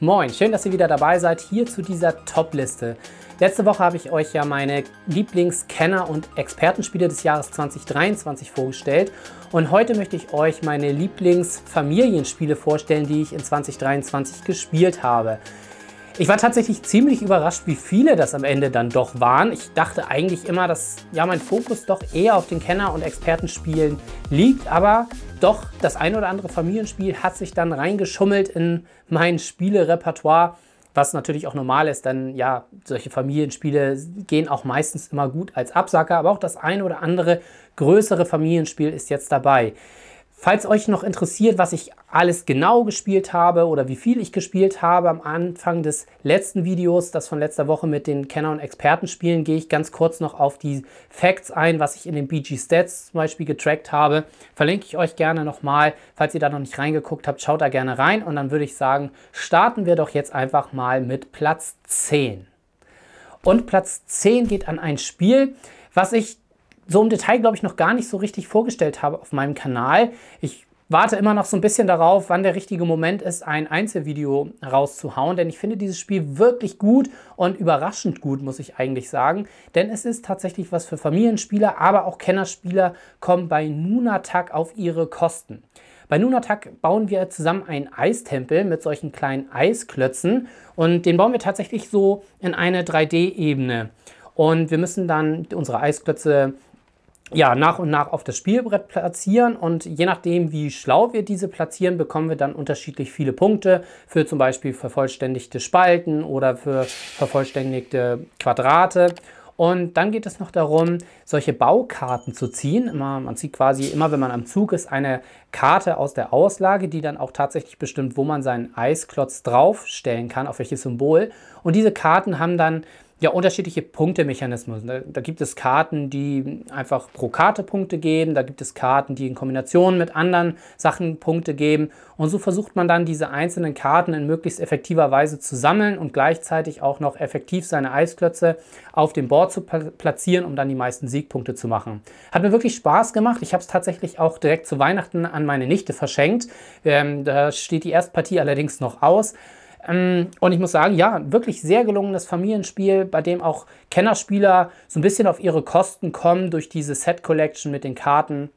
Moin, schön, dass ihr wieder dabei seid hier zu dieser Top-Liste. Letzte Woche habe ich euch ja meine Lieblings-Kenner- und Expertenspiele des Jahres 2023 vorgestellt und heute möchte ich euch meine Lieblings-Familienspiele vorstellen, die ich in 2023 gespielt habe. Ich war tatsächlich ziemlich überrascht, wie viele das am Ende dann doch waren. Ich dachte eigentlich immer, dass ja mein Fokus doch eher auf den Kenner- und Expertenspielen liegt, aber doch das ein oder andere Familienspiel hat sich dann reingeschummelt in mein Spielerepertoire, was natürlich auch normal ist, denn ja, solche Familienspiele gehen auch meistens immer gut als Absacker, aber auch das ein oder andere größere Familienspiel ist jetzt dabei. Falls euch noch interessiert, was ich alles genau gespielt habe oder wie viel ich gespielt habe am Anfang des letzten Videos, das von letzter Woche mit den Kenner- und Experten spielen, gehe ich ganz kurz noch auf die Facts ein, was ich in den BG Stats zum Beispiel getrackt habe. Verlinke ich euch gerne nochmal. Falls ihr da noch nicht reingeguckt habt, schaut da gerne rein. Und dann würde ich sagen, starten wir doch jetzt einfach mal mit Platz 10. Und Platz 10 geht an ein Spiel, was ich so im Detail, glaube ich, noch gar nicht so richtig vorgestellt habe auf meinem Kanal. Ich warte immer noch so ein bisschen darauf, wann der richtige Moment ist, ein Einzelvideo rauszuhauen, denn ich finde dieses Spiel wirklich gut und überraschend gut, muss ich eigentlich sagen, denn es ist tatsächlich was für Familienspieler, aber auch Kennerspieler kommen bei Nunatak auf ihre Kosten. Bei Nunatak bauen wir zusammen einen Eistempel mit solchen kleinen Eisklötzen und den bauen wir tatsächlich so in eine 3D-Ebene. Und wir müssen dann unsere Eisklötze ja, nach und nach auf das Spielbrett platzieren und je nachdem, wie schlau wir diese platzieren, bekommen wir dann unterschiedlich viele Punkte für zum Beispiel vervollständigte Spalten oder für vervollständigte Quadrate. Und dann geht es noch darum, solche Baukarten zu ziehen. man zieht quasi immer, wenn man am Zug ist, eine Karte aus der Auslage, die dann auch tatsächlich bestimmt, wo man seinen Eisklotz draufstellen kann, auf welches Symbol. Und diese Karten haben dann ja unterschiedliche Punktemechanismen. Da, da, gibt es Karten, die einfach pro Karte Punkte geben, da gibt es Karten, die in Kombination mit anderen Sachen Punkte geben. Und so versucht man dann, diese einzelnen Karten in möglichst effektiver Weise zu sammeln und gleichzeitig auch noch effektiv seine Eisklötze auf dem Board zu platzieren, um dann die meisten Siegpunkte zu machen. Hat mir wirklich Spaß gemacht. Ich habe es tatsächlich auch direkt zu Weihnachten an meine Nichte verschenkt. Ähm, da steht die Erstpartie allerdings noch aus. Ähm, und ich muss sagen, ja, wirklich sehr gelungenes Familienspiel, bei dem auch Kennerspieler so ein bisschen auf ihre Kosten kommen durch diese Set Collection mit den Karten.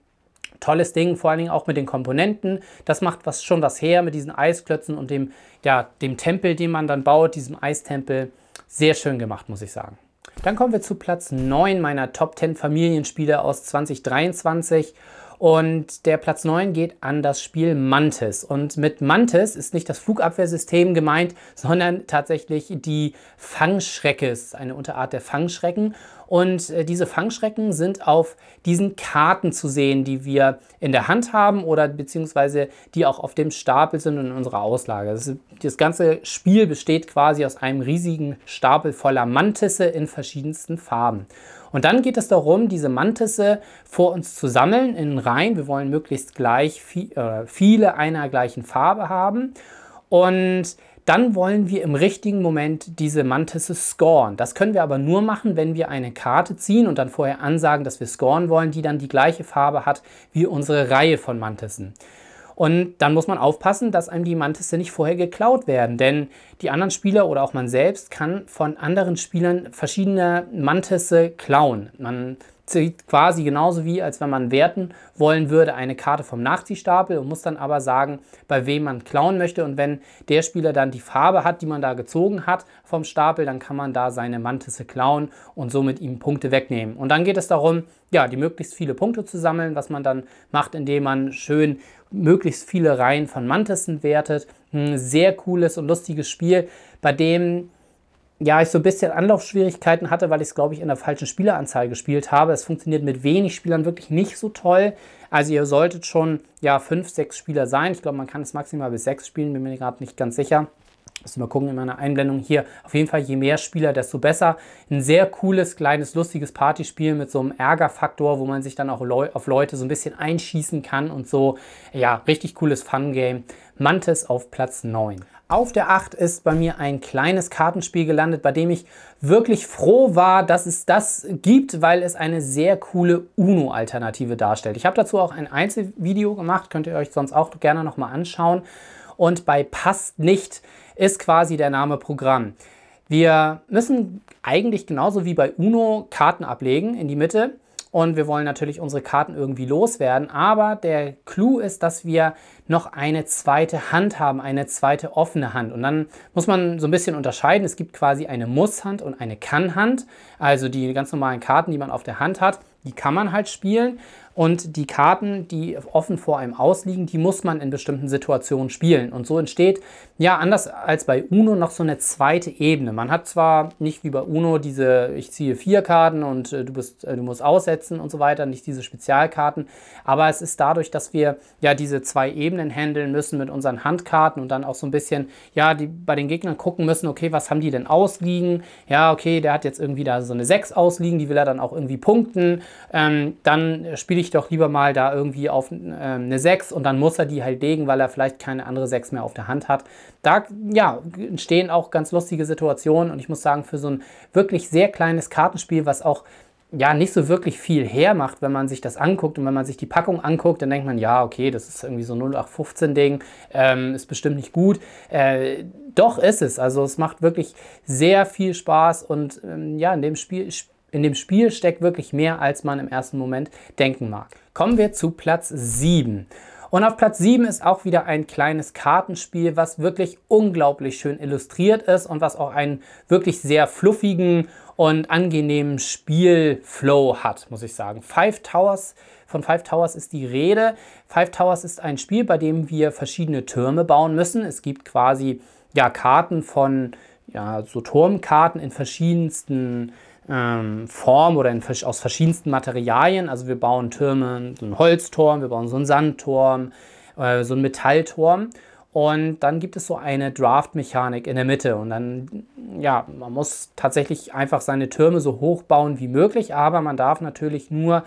Tolles Ding, vor allen Dingen auch mit den Komponenten. Das macht was, schon was her mit diesen Eisklötzen und dem, ja, dem Tempel, den man dann baut, diesem Eistempel. Sehr schön gemacht, muss ich sagen. Dann kommen wir zu Platz 9 meiner Top 10 Familienspiele aus 2023. Und der Platz 9 geht an das Spiel Mantis. Und mit Mantis ist nicht das Flugabwehrsystem gemeint, sondern tatsächlich die Fangschrecke. Es ist eine Unterart der Fangschrecken. Und äh, diese Fangschrecken sind auf diesen Karten zu sehen, die wir in der Hand haben oder beziehungsweise die auch auf dem Stapel sind in unserer Auslage. Das, das ganze Spiel besteht quasi aus einem riesigen Stapel voller Mantisse in verschiedensten Farben. Und dann geht es darum, diese Mantisse vor uns zu sammeln in Reihen. Wir wollen möglichst gleich viel, äh, viele einer gleichen Farbe haben. Und dann wollen wir im richtigen Moment diese Mantisse scoren. Das können wir aber nur machen, wenn wir eine Karte ziehen und dann vorher ansagen, dass wir scoren wollen, die dann die gleiche Farbe hat wie unsere Reihe von Mantissen. Und dann muss man aufpassen, dass einem die Mantisse nicht vorher geklaut werden, denn die anderen Spieler oder auch man selbst kann von anderen Spielern verschiedene Mantisse klauen. Man zieht quasi genauso wie, als wenn man werten wollen würde, eine Karte vom Nachziehstapel und muss dann aber sagen, bei wem man klauen möchte. Und wenn der Spieler dann die Farbe hat, die man da gezogen hat vom Stapel, dann kann man da seine Mantisse klauen und somit ihm Punkte wegnehmen. Und dann geht es darum, ja, die möglichst viele Punkte zu sammeln, was man dann macht, indem man schön möglichst viele Reihen von Mantissen wertet. Ein sehr cooles und lustiges Spiel, bei dem ja, ich so ein bisschen Anlaufschwierigkeiten hatte, weil ich es, glaube ich, in der falschen Spieleranzahl gespielt habe. Es funktioniert mit wenig Spielern wirklich nicht so toll. Also ihr solltet schon, ja, fünf, sechs Spieler sein. Ich glaube, man kann es maximal bis sechs spielen, bin mir gerade nicht ganz sicher. Müssen wir gucken in meiner Einblendung hier. Auf jeden Fall, je mehr Spieler, desto besser. Ein sehr cooles, kleines, lustiges Partyspiel mit so einem Ärgerfaktor, wo man sich dann auch Leu auf Leute so ein bisschen einschießen kann und so. Ja, richtig cooles Fun-Game. Mantis auf Platz 9. Auf der 8 ist bei mir ein kleines Kartenspiel gelandet, bei dem ich wirklich froh war, dass es das gibt, weil es eine sehr coole UNO-Alternative darstellt. Ich habe dazu auch ein Einzelvideo gemacht, könnt ihr euch sonst auch gerne nochmal anschauen und bei passt nicht ist quasi der Name Programm. Wir müssen eigentlich genauso wie bei UNO Karten ablegen in die Mitte und wir wollen natürlich unsere Karten irgendwie loswerden, aber der Clou ist, dass wir noch eine zweite Hand haben, eine zweite offene Hand und dann muss man so ein bisschen unterscheiden. Es gibt quasi eine Muss-Hand und eine Kann-Hand, also die ganz normalen Karten, die man auf der Hand hat, die kann man halt spielen und die Karten, die offen vor einem ausliegen, die muss man in bestimmten Situationen spielen. Und so entsteht, ja, anders als bei UNO, noch so eine zweite Ebene. Man hat zwar nicht wie bei UNO diese, ich ziehe vier Karten und äh, du, bist, äh, du musst aussetzen und so weiter, nicht diese Spezialkarten, aber es ist dadurch, dass wir ja diese zwei Ebenen handeln müssen mit unseren Handkarten und dann auch so ein bisschen, ja, die, bei den Gegnern gucken müssen, okay, was haben die denn ausliegen? Ja, okay, der hat jetzt irgendwie da so eine 6 ausliegen, die will er dann auch irgendwie punkten. Ähm, dann spiele lege ich doch lieber mal da irgendwie auf ähm, eine 6 und dann muss er die halt legen, weil er vielleicht keine andere 6 mehr auf der Hand hat. Da ja, entstehen auch ganz lustige Situationen und ich muss sagen, für so ein wirklich sehr kleines Kartenspiel, was auch ja nicht so wirklich viel hermacht, wenn man sich das anguckt und wenn man sich die Packung anguckt, dann denkt man, ja, okay, das ist irgendwie so 0815-Ding, ähm, ist bestimmt nicht gut. Äh, doch ist es. Also es macht wirklich sehr viel Spaß und ähm, ja, in dem Spiel, Sp in dem Spiel steckt wirklich mehr, als man im ersten Moment denken mag. Kommen wir zu Platz 7. Und auf Platz 7 ist auch wieder ein kleines Kartenspiel, was wirklich unglaublich schön illustriert ist und was auch einen wirklich sehr fluffigen und angenehmen Spielflow hat, muss ich sagen. Five Towers, von Five Towers ist die Rede. Five Towers ist ein Spiel, bei dem wir verschiedene Türme bauen müssen. Es gibt quasi ja, Karten von ja, so Turmkarten in verschiedensten ähm, Form oder in, aus verschiedensten Materialien. Also wir bauen Türme, so einen Holzturm, wir bauen so einen Sandturm, äh, so einen Metallturm. Und dann gibt es so eine Draft-Mechanik in der Mitte. Und dann, ja, man muss tatsächlich einfach seine Türme so hoch bauen wie möglich, aber man darf natürlich nur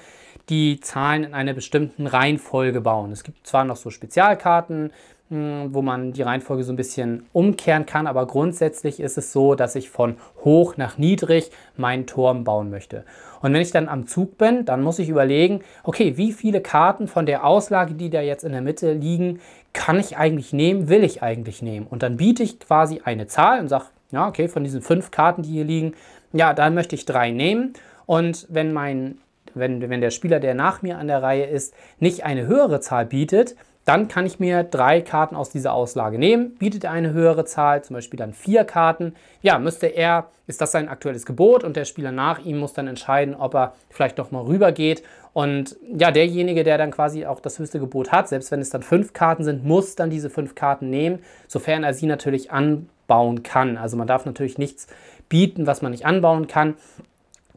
die Zahlen in einer bestimmten Reihenfolge bauen. Es gibt zwar noch so Spezialkarten, wo man die Reihenfolge so ein bisschen umkehren kann. Aber grundsätzlich ist es so, dass ich von hoch nach niedrig meinen Turm bauen möchte. Und wenn ich dann am Zug bin, dann muss ich überlegen, okay, wie viele Karten von der Auslage, die da jetzt in der Mitte liegen, kann ich eigentlich nehmen, will ich eigentlich nehmen. Und dann biete ich quasi eine Zahl und sage, ja, okay, von diesen fünf Karten, die hier liegen, ja, dann möchte ich drei nehmen. Und wenn mein wenn, wenn der Spieler, der nach mir an der Reihe ist, nicht eine höhere Zahl bietet, dann kann ich mir drei Karten aus dieser Auslage nehmen. Bietet er eine höhere Zahl, zum Beispiel dann vier Karten, ja, müsste er, ist das sein aktuelles Gebot und der Spieler nach ihm muss dann entscheiden, ob er vielleicht nochmal rübergeht. Und ja, derjenige, der dann quasi auch das höchste Gebot hat, selbst wenn es dann fünf Karten sind, muss dann diese fünf Karten nehmen, sofern er sie natürlich anbauen kann. Also man darf natürlich nichts bieten, was man nicht anbauen kann.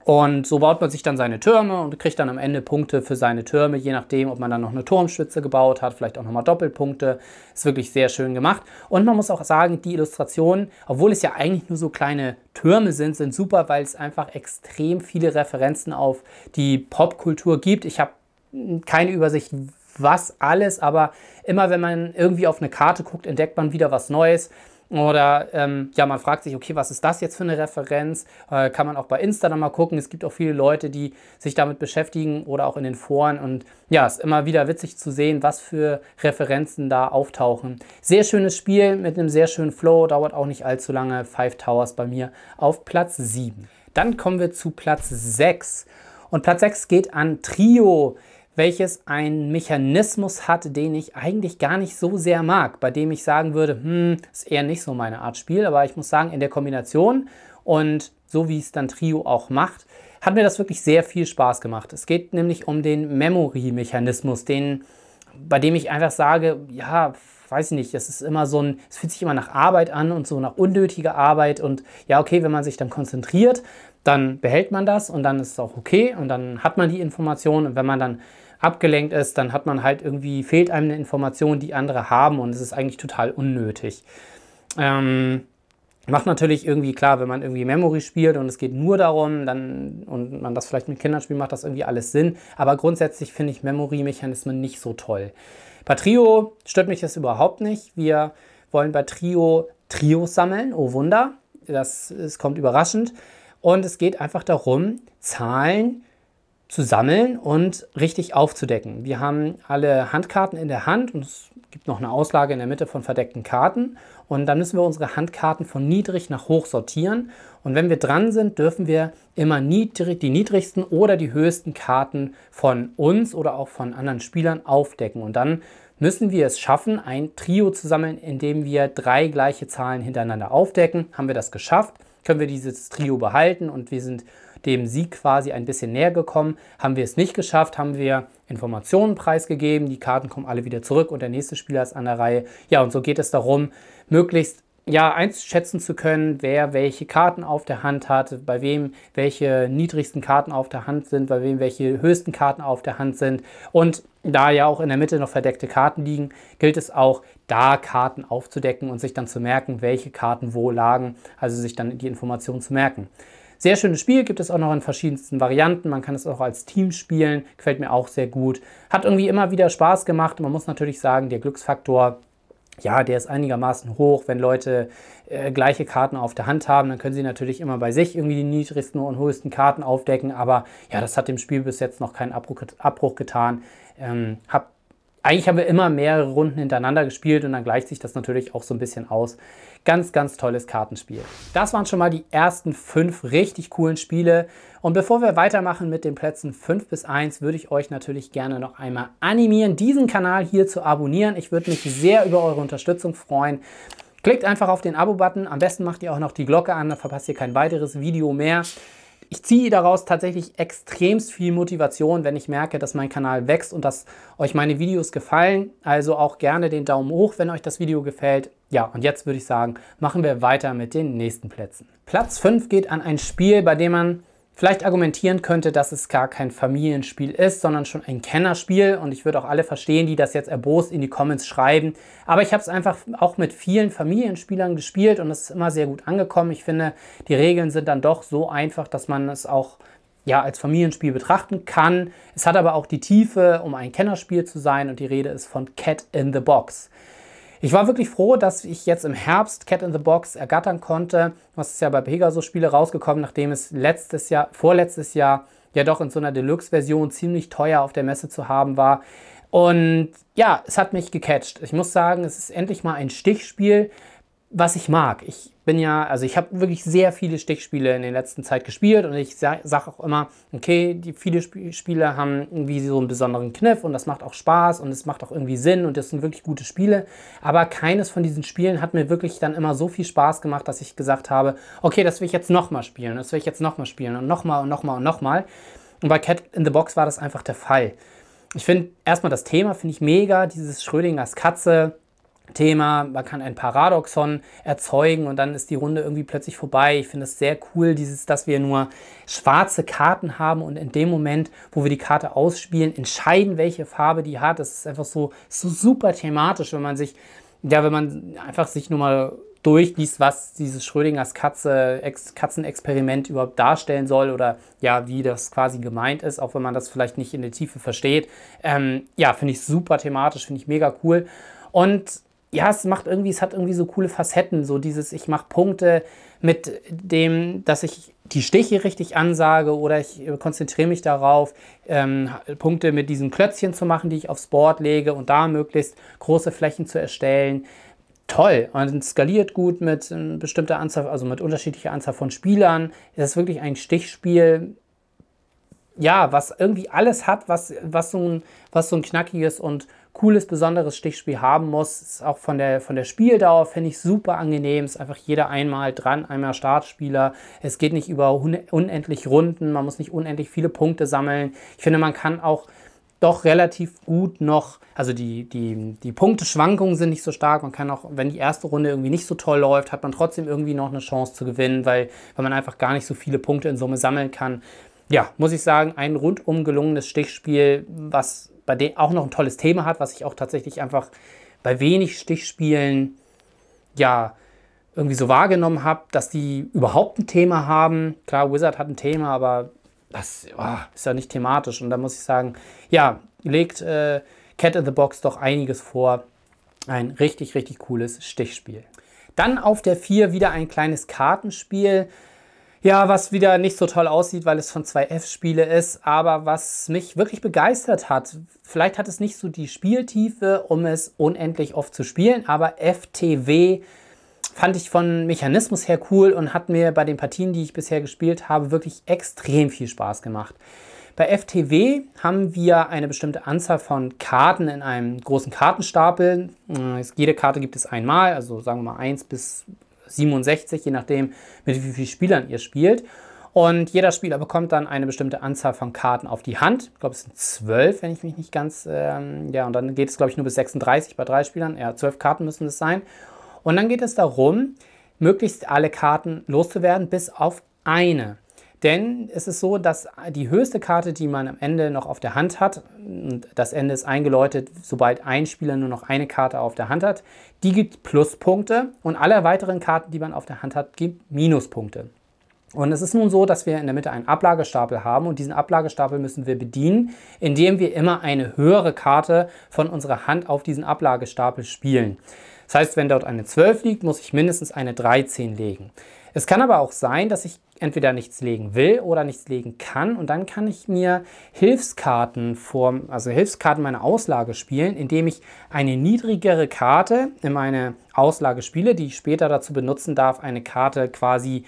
Und so baut man sich dann seine Türme und kriegt dann am Ende Punkte für seine Türme, je nachdem, ob man dann noch eine Turmspitze gebaut hat, vielleicht auch nochmal Doppelpunkte. Ist wirklich sehr schön gemacht. Und man muss auch sagen, die Illustrationen, obwohl es ja eigentlich nur so kleine Türme sind, sind super, weil es einfach extrem viele Referenzen auf die Popkultur gibt. Ich habe keine Übersicht, was alles, aber immer wenn man irgendwie auf eine Karte guckt, entdeckt man wieder was Neues. Oder ähm, ja, man fragt sich, okay, was ist das jetzt für eine Referenz? Äh, kann man auch bei Instagram mal gucken. Es gibt auch viele Leute, die sich damit beschäftigen oder auch in den Foren. Und ja, es ist immer wieder witzig zu sehen, was für Referenzen da auftauchen. Sehr schönes Spiel mit einem sehr schönen Flow, dauert auch nicht allzu lange. Five Towers bei mir auf Platz 7. Dann kommen wir zu Platz 6. Und Platz 6 geht an Trio welches einen Mechanismus hat, den ich eigentlich gar nicht so sehr mag, bei dem ich sagen würde, hm, ist eher nicht so meine Art Spiel, aber ich muss sagen, in der Kombination und so wie es dann Trio auch macht, hat mir das wirklich sehr viel Spaß gemacht. Es geht nämlich um den Memory-Mechanismus, den, bei dem ich einfach sage, ja, weiß ich nicht, das ist immer so ein, es fühlt sich immer nach Arbeit an und so nach unnötiger Arbeit und ja, okay, wenn man sich dann konzentriert, dann behält man das und dann ist es auch okay und dann hat man die Information und wenn man dann abgelenkt ist, dann hat man halt irgendwie, fehlt einem eine Information, die andere haben und es ist eigentlich total unnötig. Ähm, macht natürlich irgendwie klar, wenn man irgendwie Memory spielt und es geht nur darum, dann und man das vielleicht mit Kindern spielt, macht das irgendwie alles Sinn. Aber grundsätzlich finde ich Memory-Mechanismen nicht so toll. Bei Trio stört mich das überhaupt nicht. Wir wollen bei Trio Trios sammeln. Oh Wunder, das, das kommt überraschend. Und es geht einfach darum, Zahlen zu sammeln und richtig aufzudecken. Wir haben alle Handkarten in der Hand und es gibt noch eine Auslage in der Mitte von verdeckten Karten. Und dann müssen wir unsere Handkarten von niedrig nach hoch sortieren. Und wenn wir dran sind, dürfen wir immer niedrig, die niedrigsten oder die höchsten Karten von uns oder auch von anderen Spielern aufdecken. Und dann müssen wir es schaffen, ein Trio zu sammeln, indem wir drei gleiche Zahlen hintereinander aufdecken. Haben wir das geschafft, können wir dieses Trio behalten und wir sind dem Sieg quasi ein bisschen näher gekommen. Haben wir es nicht geschafft, haben wir Informationen preisgegeben, die Karten kommen alle wieder zurück und der nächste Spieler ist an der Reihe. Ja, und so geht es darum, möglichst ja, einschätzen zu können, wer welche Karten auf der Hand hat, bei wem welche niedrigsten Karten auf der Hand sind, bei wem welche höchsten Karten auf der Hand sind. Und da ja auch in der Mitte noch verdeckte Karten liegen, gilt es auch, da Karten aufzudecken und sich dann zu merken, welche Karten wo lagen, also sich dann die Informationen zu merken. Sehr schönes Spiel, gibt es auch noch in verschiedensten Varianten. Man kann es auch als Team spielen, gefällt mir auch sehr gut. Hat irgendwie immer wieder Spaß gemacht. Man muss natürlich sagen, der Glücksfaktor ja, der ist einigermaßen hoch. Wenn Leute äh, gleiche Karten auf der Hand haben, dann können sie natürlich immer bei sich irgendwie die niedrigsten und höchsten Karten aufdecken. Aber ja, das hat dem Spiel bis jetzt noch keinen Abbruch, Abbruch getan. Ähm, hab, eigentlich haben wir immer mehrere Runden hintereinander gespielt und dann gleicht sich das natürlich auch so ein bisschen aus. Ganz, ganz tolles Kartenspiel. Das waren schon mal die ersten fünf richtig coolen Spiele. Und bevor wir weitermachen mit den Plätzen 5 bis 1, würde ich euch natürlich gerne noch einmal animieren, diesen Kanal hier zu abonnieren. Ich würde mich sehr über eure Unterstützung freuen. Klickt einfach auf den Abo-Button. Am besten macht ihr auch noch die Glocke an, dann verpasst ihr kein weiteres Video mehr. Ich ziehe daraus tatsächlich extremst viel Motivation, wenn ich merke, dass mein Kanal wächst und dass euch meine Videos gefallen. Also auch gerne den Daumen hoch, wenn euch das Video gefällt. Ja, und jetzt würde ich sagen, machen wir weiter mit den nächsten Plätzen. Platz 5 geht an ein Spiel, bei dem man vielleicht argumentieren könnte, dass es gar kein Familienspiel ist, sondern schon ein Kennerspiel. Und ich würde auch alle verstehen, die das jetzt erbost in die Comments schreiben. Aber ich habe es einfach auch mit vielen Familienspielern gespielt und es ist immer sehr gut angekommen. Ich finde, die Regeln sind dann doch so einfach, dass man es auch ja, als Familienspiel betrachten kann. Es hat aber auch die Tiefe, um ein Kennerspiel zu sein und die Rede ist von Cat in the Box. Ich war wirklich froh, dass ich jetzt im Herbst Cat in the Box ergattern konnte. Was ist ja bei Pegasus Spiele rausgekommen, nachdem es letztes Jahr, vorletztes Jahr ja doch in so einer Deluxe-Version ziemlich teuer auf der Messe zu haben war. Und ja, es hat mich gecatcht. Ich muss sagen, es ist endlich mal ein Stichspiel, was ich mag. Ich bin ja, also ich habe wirklich sehr viele Stichspiele in der letzten Zeit gespielt und ich sage sag auch immer, okay, die viele Sp Spiele haben irgendwie so einen besonderen Kniff und das macht auch Spaß und es macht auch irgendwie Sinn und das sind wirklich gute Spiele. Aber keines von diesen Spielen hat mir wirklich dann immer so viel Spaß gemacht, dass ich gesagt habe, okay, das will ich jetzt nochmal spielen, das will ich jetzt nochmal spielen und nochmal und nochmal und nochmal. Und bei Cat in the Box war das einfach der Fall. Ich finde erstmal das Thema, finde ich mega, dieses Schrödingers Katze Thema, man kann ein Paradoxon erzeugen und dann ist die Runde irgendwie plötzlich vorbei. Ich finde es sehr cool, dieses, dass wir nur schwarze Karten haben und in dem Moment, wo wir die Karte ausspielen, entscheiden, welche Farbe die hat. Das ist einfach so, so super thematisch, wenn man sich, ja, wenn man einfach sich nur mal durchliest, was dieses Schrödingers Katze, Ex Katzenexperiment überhaupt darstellen soll oder ja, wie das quasi gemeint ist, auch wenn man das vielleicht nicht in der Tiefe versteht. Ähm, ja, finde ich super thematisch, finde ich mega cool. Und ja, es macht irgendwie, es hat irgendwie so coole Facetten, so dieses, ich mache Punkte mit dem, dass ich die Stiche richtig ansage oder ich äh, konzentriere mich darauf, ähm, Punkte mit diesen Klötzchen zu machen, die ich aufs Board lege und da möglichst große Flächen zu erstellen. Toll und skaliert gut mit äh, bestimmter Anzahl, also mit unterschiedlicher Anzahl von Spielern. Es ist wirklich ein Stichspiel, ja, was irgendwie alles hat, was, was, so, ein, was so ein knackiges und cooles, besonderes Stichspiel haben muss. Ist auch von der, von der Spieldauer finde ich super angenehm. Ist einfach jeder einmal dran, einmal Startspieler. Es geht nicht über unendlich Runden. Man muss nicht unendlich viele Punkte sammeln. Ich finde, man kann auch doch relativ gut noch, also die, die, die Punkteschwankungen sind nicht so stark. Man kann auch, wenn die erste Runde irgendwie nicht so toll läuft, hat man trotzdem irgendwie noch eine Chance zu gewinnen, weil, weil man einfach gar nicht so viele Punkte in Summe sammeln kann. Ja, muss ich sagen, ein rundum gelungenes Stichspiel, was bei der auch noch ein tolles Thema hat, was ich auch tatsächlich einfach bei wenig Stichspielen ja irgendwie so wahrgenommen habe, dass die überhaupt ein Thema haben. Klar, Wizard hat ein Thema, aber das oh, ist ja nicht thematisch. Und da muss ich sagen, ja, legt äh, Cat in the Box doch einiges vor. Ein richtig, richtig cooles Stichspiel. Dann auf der 4 wieder ein kleines Kartenspiel. Ja, was wieder nicht so toll aussieht, weil es von zwei F-Spiele ist, aber was mich wirklich begeistert hat, vielleicht hat es nicht so die Spieltiefe, um es unendlich oft zu spielen, aber FTW fand ich von Mechanismus her cool und hat mir bei den Partien, die ich bisher gespielt habe, wirklich extrem viel Spaß gemacht. Bei FTW haben wir eine bestimmte Anzahl von Karten in einem großen Kartenstapel. Äh, jede Karte gibt es einmal, also sagen wir mal 1 bis 67, je nachdem, mit wie vielen Spielern ihr spielt. Und jeder Spieler bekommt dann eine bestimmte Anzahl von Karten auf die Hand. Ich glaube, es sind zwölf, wenn ich mich nicht ganz. Ähm, ja, und dann geht es, glaube ich, nur bis 36 bei drei Spielern. Ja, zwölf Karten müssen es sein. Und dann geht es darum, möglichst alle Karten loszuwerden, bis auf eine. Denn es ist so, dass die höchste Karte, die man am Ende noch auf der Hand hat, und das Ende ist eingeläutet, sobald ein Spieler nur noch eine Karte auf der Hand hat, die gibt Pluspunkte und alle weiteren Karten, die man auf der Hand hat, gibt Minuspunkte. Und es ist nun so, dass wir in der Mitte einen Ablagestapel haben und diesen Ablagestapel müssen wir bedienen, indem wir immer eine höhere Karte von unserer Hand auf diesen Ablagestapel spielen. Das heißt, wenn dort eine 12 liegt, muss ich mindestens eine 13 legen. Es kann aber auch sein, dass ich entweder nichts legen will oder nichts legen kann und dann kann ich mir Hilfskarten vor, also Hilfskarten meiner Auslage spielen, indem ich eine niedrigere Karte in meine Auslage spiele, die ich später dazu benutzen darf, eine Karte quasi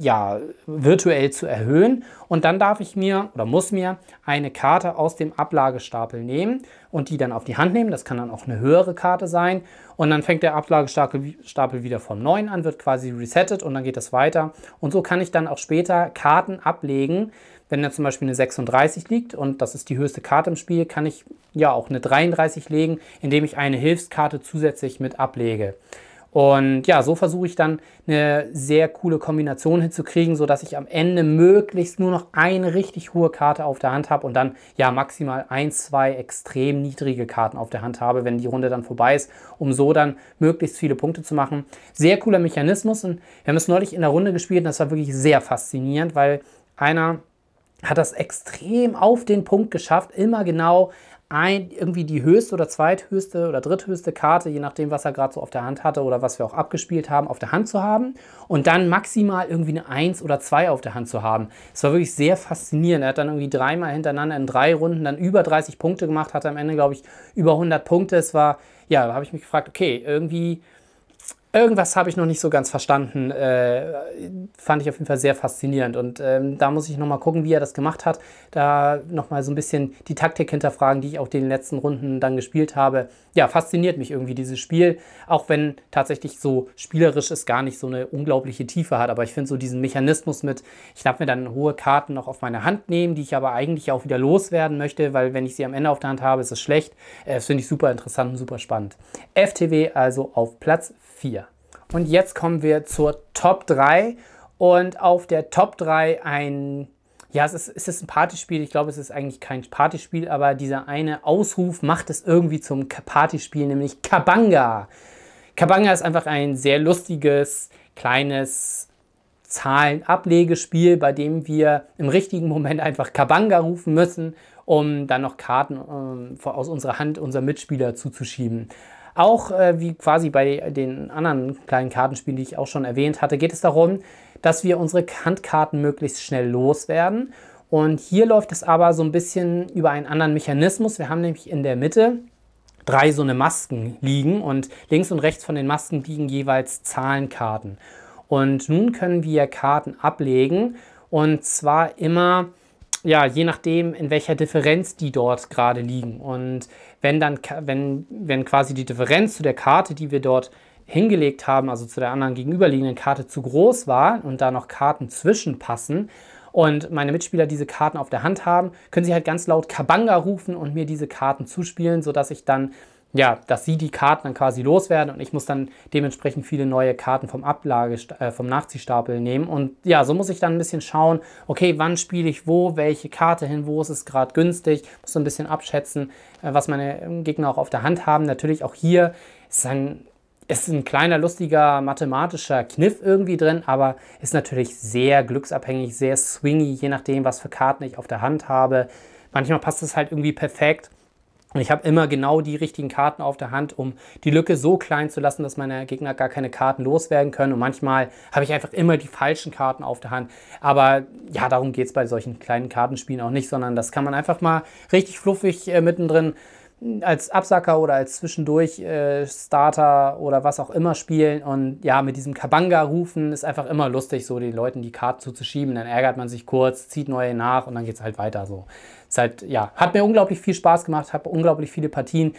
ja, virtuell zu erhöhen. Und dann darf ich mir oder muss mir eine Karte aus dem Ablagestapel nehmen und die dann auf die Hand nehmen. Das kann dann auch eine höhere Karte sein. Und dann fängt der Ablagestapel wieder von neuen an, wird quasi resettet und dann geht das weiter. Und so kann ich dann auch später Karten ablegen. Wenn da zum Beispiel eine 36 liegt und das ist die höchste Karte im Spiel, kann ich ja auch eine 33 legen, indem ich eine Hilfskarte zusätzlich mit ablege. Und ja, so versuche ich dann eine sehr coole Kombination hinzukriegen, sodass ich am Ende möglichst nur noch eine richtig hohe Karte auf der Hand habe und dann ja maximal ein, zwei extrem niedrige Karten auf der Hand habe, wenn die Runde dann vorbei ist, um so dann möglichst viele Punkte zu machen. Sehr cooler Mechanismus und wir haben es neulich in der Runde gespielt und das war wirklich sehr faszinierend, weil einer hat das extrem auf den Punkt geschafft, immer genau ein, irgendwie die höchste oder zweithöchste oder dritthöchste Karte, je nachdem, was er gerade so auf der Hand hatte oder was wir auch abgespielt haben, auf der Hand zu haben und dann maximal irgendwie eine 1 oder 2 auf der Hand zu haben. Es war wirklich sehr faszinierend. Er hat dann irgendwie dreimal hintereinander in drei Runden dann über 30 Punkte gemacht, hatte am Ende, glaube ich, über 100 Punkte. Es war, ja, da habe ich mich gefragt, okay, irgendwie irgendwas habe ich noch nicht so ganz verstanden. Äh, fand ich auf jeden Fall sehr faszinierend. Und ähm, da muss ich nochmal gucken, wie er das gemacht hat. Da nochmal so ein bisschen die Taktik hinterfragen, die ich auch den letzten Runden dann gespielt habe. Ja, fasziniert mich irgendwie dieses Spiel. Auch wenn tatsächlich so spielerisch es gar nicht so eine unglaubliche Tiefe hat. Aber ich finde so diesen Mechanismus mit, ich darf mir dann hohe Karten noch auf meine Hand nehmen, die ich aber eigentlich auch wieder loswerden möchte, weil wenn ich sie am Ende auf der Hand habe, ist es schlecht. Äh, das finde ich super interessant und super spannend. FTW also auf Platz 4. 4. Und jetzt kommen wir zur Top 3 und auf der Top 3 ein, ja, es ist, es ist ein Partyspiel. Ich glaube, es ist eigentlich kein Partyspiel, aber dieser eine Ausruf macht es irgendwie zum Partyspiel, nämlich Kabanga. Kabanga ist einfach ein sehr lustiges, kleines Zahlenablegespiel, bei dem wir im richtigen Moment einfach Kabanga rufen müssen um dann noch Karten äh, aus unserer Hand unserem Mitspieler zuzuschieben. Auch äh, wie quasi bei den anderen kleinen Kartenspielen, die ich auch schon erwähnt hatte, geht es darum, dass wir unsere Handkarten möglichst schnell loswerden. Und hier läuft es aber so ein bisschen über einen anderen Mechanismus. Wir haben nämlich in der Mitte drei so eine Masken liegen und links und rechts von den Masken liegen jeweils Zahlenkarten. Und nun können wir Karten ablegen und zwar immer ja, je nachdem, in welcher Differenz die dort gerade liegen. Und wenn dann, wenn, wenn quasi die Differenz zu der Karte, die wir dort hingelegt haben, also zu der anderen gegenüberliegenden Karte zu groß war und da noch Karten zwischenpassen und meine Mitspieler diese Karten auf der Hand haben, können sie halt ganz laut Kabanga rufen und mir diese Karten zuspielen, sodass ich dann ja, dass sie die Karten dann quasi loswerden und ich muss dann dementsprechend viele neue Karten vom Ablage, äh, vom Nachziehstapel nehmen. Und ja, so muss ich dann ein bisschen schauen, okay, wann spiele ich wo, welche Karte hin, wo ist es gerade günstig, muss so ein bisschen abschätzen, äh, was meine ähm, Gegner auch auf der Hand haben. Natürlich auch hier ist ein, ist ein kleiner, lustiger mathematischer Kniff irgendwie drin, aber ist natürlich sehr glücksabhängig, sehr swingy, je nachdem, was für Karten ich auf der Hand habe. Manchmal passt es halt irgendwie perfekt und ich habe immer genau die richtigen Karten auf der Hand, um die Lücke so klein zu lassen, dass meine Gegner gar keine Karten loswerden können. Und manchmal habe ich einfach immer die falschen Karten auf der Hand. Aber ja, darum geht es bei solchen kleinen Kartenspielen auch nicht, sondern das kann man einfach mal richtig fluffig äh, mittendrin als Absacker oder als zwischendurch äh, Starter oder was auch immer spielen und ja, mit diesem Kabanga rufen ist einfach immer lustig, so den Leuten die Karten zuzuschieben, dann ärgert man sich kurz, zieht neue nach und dann geht es halt weiter so. Seit, ja, hat mir unglaublich viel Spaß gemacht, habe unglaublich viele Partien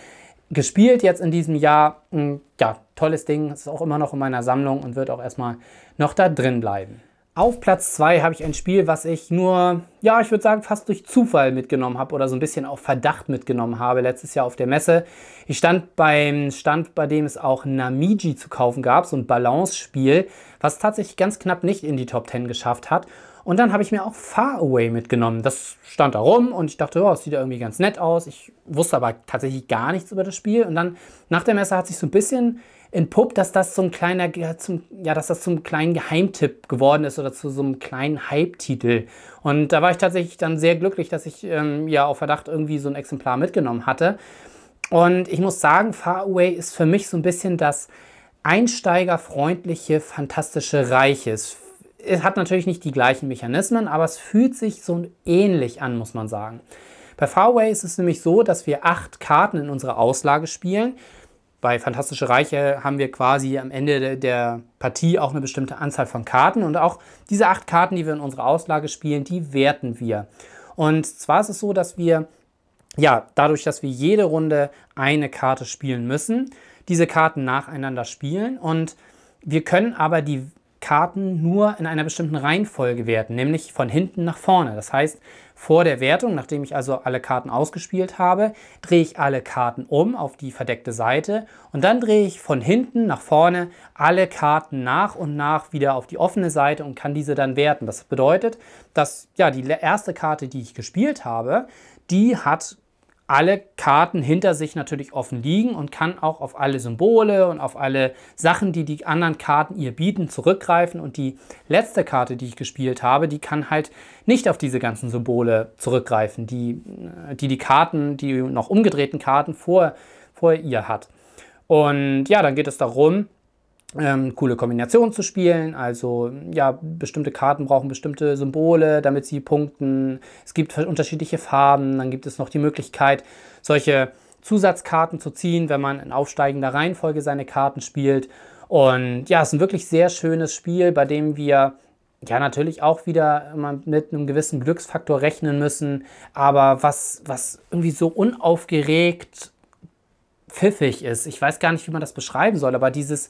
gespielt jetzt in diesem Jahr. Hm, ja, tolles Ding, ist auch immer noch in meiner Sammlung und wird auch erstmal noch da drin bleiben. Auf Platz 2 habe ich ein Spiel, was ich nur, ja, ich würde sagen, fast durch Zufall mitgenommen habe oder so ein bisschen auch Verdacht mitgenommen habe letztes Jahr auf der Messe. Ich stand beim Stand, bei dem es auch Namiji zu kaufen gab, so ein Balance-Spiel, was tatsächlich ganz knapp nicht in die Top 10 geschafft hat. Und dann habe ich mir auch Far Away mitgenommen. Das stand da rum und ich dachte, oh, es sieht ja irgendwie ganz nett aus. Ich wusste aber tatsächlich gar nichts über das Spiel. Und dann nach der Messe hat sich so ein bisschen entpuppt, dass das so ein kleiner, zum, ja, dass das zum kleinen Geheimtipp geworden ist oder zu so einem kleinen Hype-Titel. Und da war ich tatsächlich dann sehr glücklich, dass ich ähm, ja auf Verdacht irgendwie so ein Exemplar mitgenommen hatte. Und ich muss sagen, Far Away ist für mich so ein bisschen das einsteigerfreundliche, fantastische Reiches es hat natürlich nicht die gleichen Mechanismen, aber es fühlt sich so ähnlich an, muss man sagen. Bei Farway ist es nämlich so, dass wir acht Karten in unserer Auslage spielen. Bei Fantastische Reiche haben wir quasi am Ende der Partie auch eine bestimmte Anzahl von Karten. Und auch diese acht Karten, die wir in unserer Auslage spielen, die werten wir. Und zwar ist es so, dass wir, ja, dadurch, dass wir jede Runde eine Karte spielen müssen, diese Karten nacheinander spielen. Und wir können aber die Karten nur in einer bestimmten Reihenfolge werten, nämlich von hinten nach vorne. Das heißt, vor der Wertung, nachdem ich also alle Karten ausgespielt habe, drehe ich alle Karten um auf die verdeckte Seite und dann drehe ich von hinten nach vorne alle Karten nach und nach wieder auf die offene Seite und kann diese dann werten. Das bedeutet, dass ja die erste Karte, die ich gespielt habe, die hat alle Karten hinter sich natürlich offen liegen und kann auch auf alle Symbole und auf alle Sachen, die die anderen Karten ihr bieten, zurückgreifen. Und die letzte Karte, die ich gespielt habe, die kann halt nicht auf diese ganzen Symbole zurückgreifen, die äh, die, die Karten, die noch umgedrehten Karten vor, vor ihr hat. Und ja, dann geht es darum, ähm, coole Kombinationen zu spielen. Also ja, bestimmte Karten brauchen bestimmte Symbole, damit sie punkten. Es gibt unterschiedliche Farben. Dann gibt es noch die Möglichkeit, solche Zusatzkarten zu ziehen, wenn man in aufsteigender Reihenfolge seine Karten spielt. Und ja, es ist ein wirklich sehr schönes Spiel, bei dem wir ja natürlich auch wieder mit einem gewissen Glücksfaktor rechnen müssen, aber was, was irgendwie so unaufgeregt pfiffig ist. Ich weiß gar nicht, wie man das beschreiben soll, aber dieses,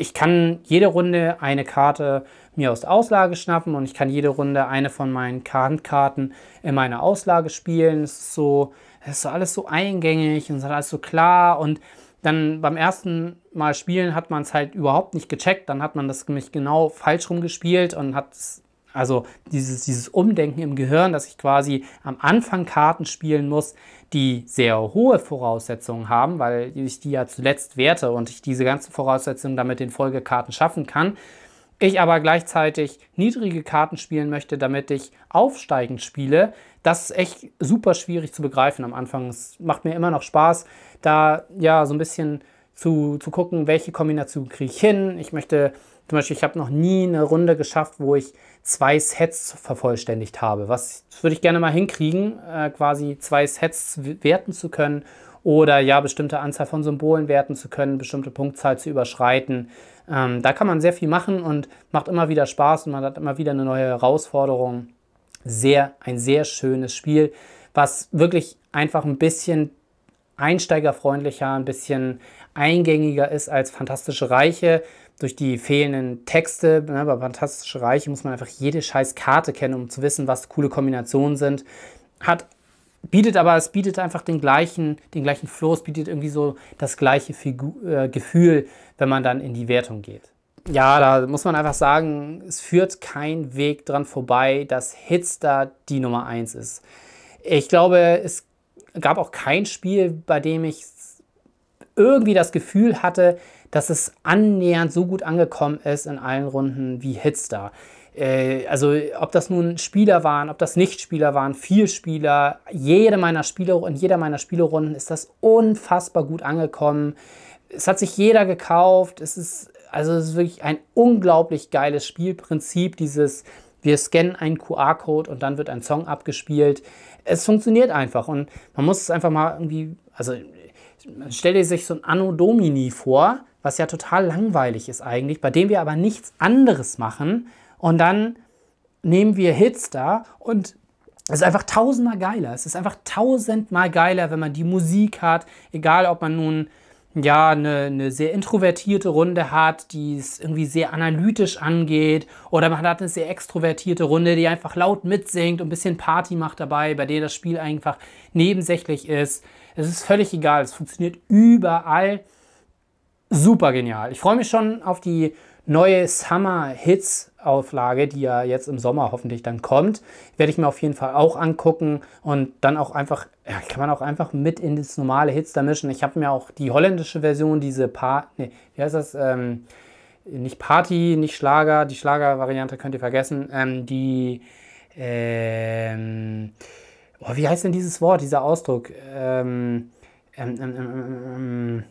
ich kann jede Runde eine Karte mir aus der Auslage schnappen und ich kann jede Runde eine von meinen Kartenkarten in meiner Auslage spielen. Es ist so, es ist so alles so eingängig und es ist alles so klar und dann beim ersten Mal spielen hat man es halt überhaupt nicht gecheckt, dann hat man das nämlich genau falsch rumgespielt und hat es also dieses, dieses Umdenken im Gehirn, dass ich quasi am Anfang Karten spielen muss, die sehr hohe Voraussetzungen haben, weil ich die ja zuletzt werte und ich diese ganzen Voraussetzungen damit den Folgekarten schaffen kann. Ich aber gleichzeitig niedrige Karten spielen möchte, damit ich aufsteigend spiele. Das ist echt super schwierig zu begreifen am Anfang. Es macht mir immer noch Spaß, da ja so ein bisschen zu, zu gucken, welche Kombination kriege ich hin. Ich möchte zum Beispiel, ich habe noch nie eine Runde geschafft, wo ich zwei Sets vervollständigt habe. Was würde ich gerne mal hinkriegen, äh, quasi zwei Sets werten zu können oder ja, bestimmte Anzahl von Symbolen werten zu können, bestimmte Punktzahl zu überschreiten. Ähm, da kann man sehr viel machen und macht immer wieder Spaß und man hat immer wieder eine neue Herausforderung. Sehr, ein sehr schönes Spiel, was wirklich einfach ein bisschen einsteigerfreundlicher, ein bisschen eingängiger ist als Fantastische Reiche, durch die fehlenden Texte, ne, bei Fantastische Reiche muss man einfach jede scheiß Karte kennen, um zu wissen, was coole Kombinationen sind. Hat, bietet aber, es bietet einfach den gleichen, den gleichen Flow, es bietet irgendwie so das gleiche Figu äh, Gefühl, wenn man dann in die Wertung geht. Ja, da muss man einfach sagen, es führt kein Weg dran vorbei, dass Hitstar die Nummer 1 ist. Ich glaube, es gab auch kein Spiel, bei dem ich irgendwie das Gefühl hatte, dass es annähernd so gut angekommen ist in allen Runden wie Hitstar. Äh, also ob das nun Spieler waren, ob das nicht Spieler waren, vier Spieler, jede meiner Spiele, in jeder meiner Spielerunden ist das unfassbar gut angekommen. Es hat sich jeder gekauft. Es ist also es ist wirklich ein unglaublich geiles Spielprinzip, dieses wir scannen einen QR-Code und dann wird ein Song abgespielt. Es funktioniert einfach und man muss es einfach mal irgendwie, also stell dir sich so ein Anno Domini vor, was ja total langweilig ist eigentlich, bei dem wir aber nichts anderes machen und dann nehmen wir Hits da und es ist einfach tausendmal geiler. Es ist einfach tausendmal geiler, wenn man die Musik hat, egal ob man nun ja eine, eine sehr introvertierte Runde hat, die es irgendwie sehr analytisch angeht, oder man hat eine sehr extrovertierte Runde, die einfach laut mitsingt und ein bisschen Party macht dabei, bei der das Spiel einfach nebensächlich ist. Es ist völlig egal, es funktioniert überall super genial. Ich freue mich schon auf die neue Summer Hits Auflage, die ja jetzt im Sommer hoffentlich dann kommt, werde ich mir auf jeden Fall auch angucken und dann auch einfach, ja, kann man auch einfach mit in das normale Hits da mischen. Ich habe mir auch die holländische Version, diese Paar, nee, wie heißt das, ähm, nicht Party, nicht Schlager, die Schlager-Variante könnt ihr vergessen, ähm, die, ähm, oh, wie heißt denn dieses Wort, dieser Ausdruck, ähm, ähm, ähm, ähm, ähm, ähm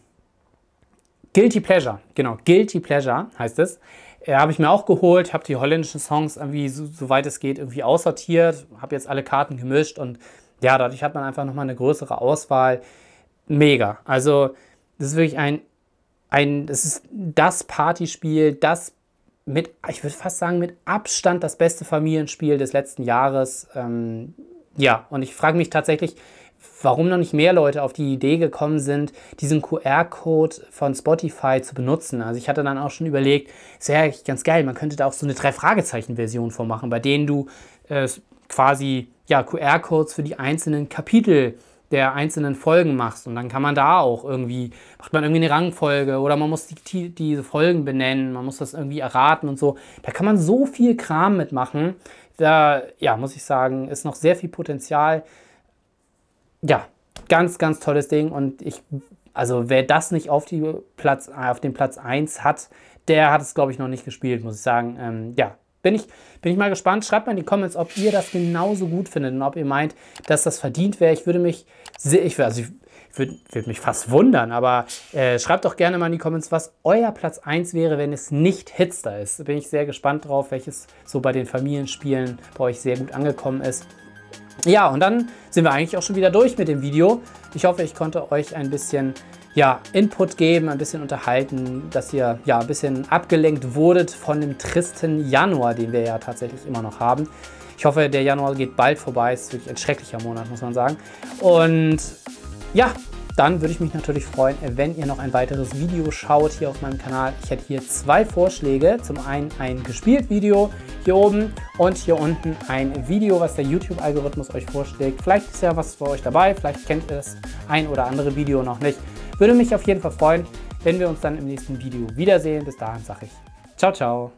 Guilty Pleasure, genau, Guilty Pleasure heißt es. Äh, habe ich mir auch geholt, habe die holländischen Songs irgendwie, so, soweit es geht, irgendwie aussortiert, habe jetzt alle Karten gemischt und ja, dadurch hat man einfach nochmal eine größere Auswahl. Mega. Also, das ist wirklich ein, ein, das ist das Partyspiel, das mit, ich würde fast sagen, mit Abstand das beste Familienspiel des letzten Jahres. Ähm, ja, und ich frage mich tatsächlich, warum noch nicht mehr Leute auf die Idee gekommen sind, diesen QR-Code von Spotify zu benutzen. Also ich hatte dann auch schon überlegt, ist ja ganz geil, man könnte da auch so eine Drei-Fragezeichen-Version vormachen, bei denen du äh, quasi ja, QR-Codes für die einzelnen Kapitel der einzelnen Folgen machst. Und dann kann man da auch irgendwie, macht man irgendwie eine Rangfolge oder man muss die, diese Folgen benennen, man muss das irgendwie erraten und so. Da kann man so viel Kram mitmachen. Da, ja, muss ich sagen, ist noch sehr viel Potenzial ja, ganz, ganz tolles Ding. Und ich, also wer das nicht auf, die Platz, auf den Platz 1 hat, der hat es, glaube ich, noch nicht gespielt, muss ich sagen. Ähm, ja, bin ich, bin ich mal gespannt. Schreibt mal in die Comments, ob ihr das genauso gut findet und ob ihr meint, dass das verdient wäre. Ich würde mich sehr, ich, also ich würde würd mich fast wundern, aber äh, schreibt doch gerne mal in die Comments, was euer Platz 1 wäre, wenn es nicht Hitster ist. Bin ich sehr gespannt drauf, welches so bei den Familienspielen bei euch sehr gut angekommen ist. Ja, und dann sind wir eigentlich auch schon wieder durch mit dem Video. Ich hoffe, ich konnte euch ein bisschen ja, Input geben, ein bisschen unterhalten, dass ihr ja ein bisschen abgelenkt wurdet von dem tristen Januar, den wir ja tatsächlich immer noch haben. Ich hoffe, der Januar geht bald vorbei. Es Ist wirklich ein schrecklicher Monat, muss man sagen. Und ja, dann würde ich mich natürlich freuen, wenn ihr noch ein weiteres Video schaut hier auf meinem Kanal. Ich hätte hier zwei Vorschläge. Zum einen ein gespielt Video hier oben und hier unten ein Video, was der YouTube-Algorithmus euch vorschlägt. Vielleicht ist ja was für euch dabei, vielleicht kennt ihr das ein oder andere Video noch nicht. Würde mich auf jeden Fall freuen, wenn wir uns dann im nächsten Video wiedersehen. Bis dahin sage ich ciao, ciao.